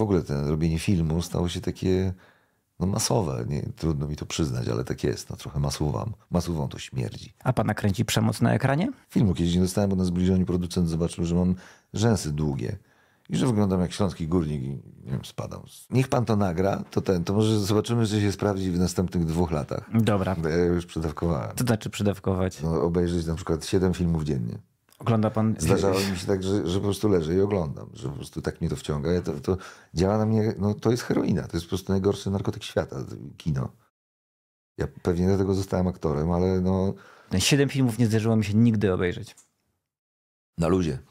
w ogóle ten robienie filmu stało się takie no masowe. Nie, trudno mi to przyznać, ale tak jest. No, trochę masuwam. Masuwą to śmierdzi. A pana kręci przemoc na ekranie? Filmu kiedyś nie dostałem, bo na zbliżeniu producent zobaczył, że mam rzęsy długie i że wyglądam jak śląski górnik i nie wiem, spadam. Niech pan to nagra, to ten, to może zobaczymy, czy się sprawdzi w następnych dwóch latach. Dobra. Ja już przedawkowałem. To znaczy przedawkować? No, obejrzeć na przykład siedem filmów dziennie. Ogląda pan... Zdarzało mi się tak, że, że, po prostu leżę i oglądam, że po prostu tak mnie to wciąga. Ja to, to działa na mnie, no to jest heroina, to jest po prostu najgorszy narkotyk świata, kino. Ja pewnie dlatego zostałem aktorem, ale no... Siedem filmów nie zdarzyło mi się nigdy obejrzeć. Na ludzie.